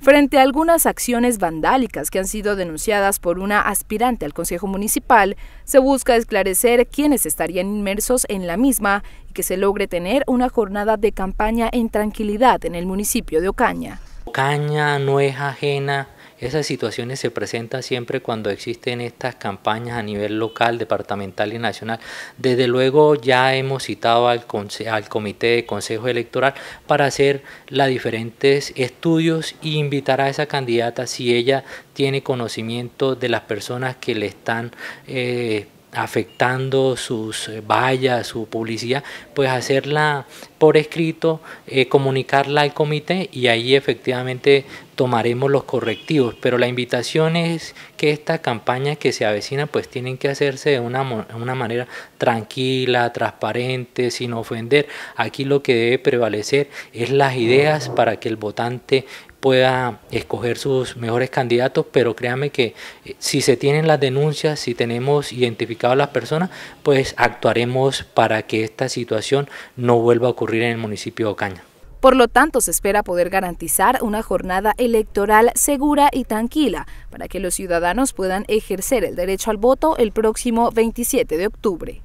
Frente a algunas acciones vandálicas que han sido denunciadas por una aspirante al Consejo Municipal, se busca esclarecer quiénes estarían inmersos en la misma y que se logre tener una jornada de campaña en tranquilidad en el municipio de Ocaña. Ocaña no es ajena esas situaciones se presentan siempre cuando existen estas campañas a nivel local, departamental y nacional. Desde luego ya hemos citado al, Comité de Consejo Electoral para hacer los diferentes estudios e invitar a esa candidata si ella tiene conocimiento de las personas que le están eh, afectando sus eh, vallas, su publicidad, pues hacerla por escrito, eh, comunicarla al comité y ahí efectivamente tomaremos los correctivos. Pero la invitación es que esta campaña que se avecina pues tienen que hacerse de una, una manera tranquila, transparente, sin ofender. Aquí lo que debe prevalecer es las ideas para que el votante pueda escoger sus mejores candidatos, pero créame que eh, si se tienen las denuncias, si tenemos identificado a las personas, pues actuaremos para que esta situación no vuelva a ocurrir en el municipio de Ocaña. Por lo tanto, se espera poder garantizar una jornada electoral segura y tranquila para que los ciudadanos puedan ejercer el derecho al voto el próximo 27 de octubre.